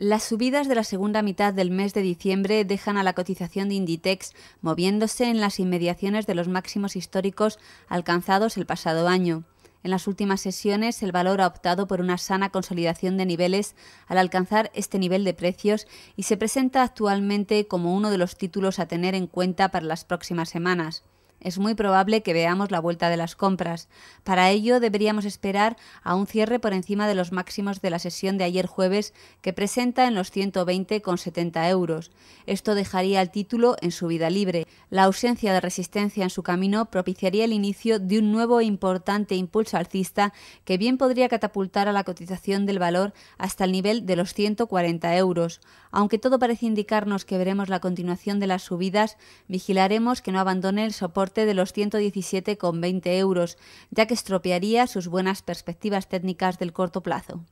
Las subidas de la segunda mitad del mes de diciembre dejan a la cotización de Inditex moviéndose en las inmediaciones de los máximos históricos alcanzados el pasado año. En las últimas sesiones, el valor ha optado por una sana consolidación de niveles al alcanzar este nivel de precios y se presenta actualmente como uno de los títulos a tener en cuenta para las próximas semanas es muy probable que veamos la vuelta de las compras. Para ello deberíamos esperar a un cierre por encima de los máximos de la sesión de ayer jueves que presenta en los 120,70 euros. Esto dejaría al título en su vida libre. La ausencia de resistencia en su camino propiciaría el inicio de un nuevo e importante impulso alcista que bien podría catapultar a la cotización del valor hasta el nivel de los 140 euros. Aunque todo parece indicarnos que veremos la continuación de las subidas, vigilaremos que no abandone el soporte de los 117,20 euros, ya que estropearía sus buenas perspectivas técnicas del corto plazo.